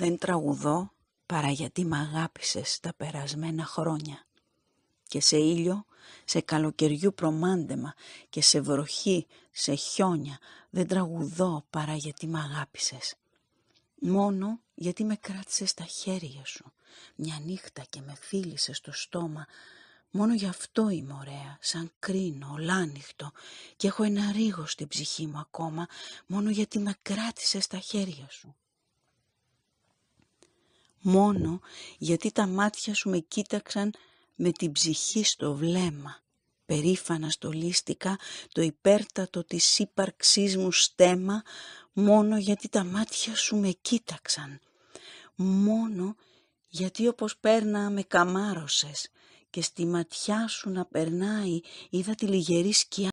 Δεν τραγουδώ παρά γιατί μ' αγάπησες τα περασμένα χρόνια. Και σε ήλιο, σε καλοκαιριού προμάντεμα και σε βροχή, σε χιόνια, δεν τραγουδώ παρά γιατί μ' αγάπησες. Μόνο γιατί με κράτησες τα χέρια σου, μια νύχτα και με φίλησες στο στόμα, μόνο γι' αυτό είμαι ωραία, σαν κρίνο, ολάνυχτο και έχω ένα ρίγο στην ψυχή μου ακόμα, μόνο γιατί με κράτησες τα χέρια σου μόνο γιατί τα μάτια σου με κοίταξαν με την ψυχή στο βλέμμα. Περήφανα στολίστηκα το υπέρτατο της ύπαρξής μου στέμα μόνο γιατί τα μάτια σου με κοίταξαν. Μόνο γιατί όπως πέρνα με καμάρωσες και στη ματιά σου να περνάει είδα τη λιγερή σκιά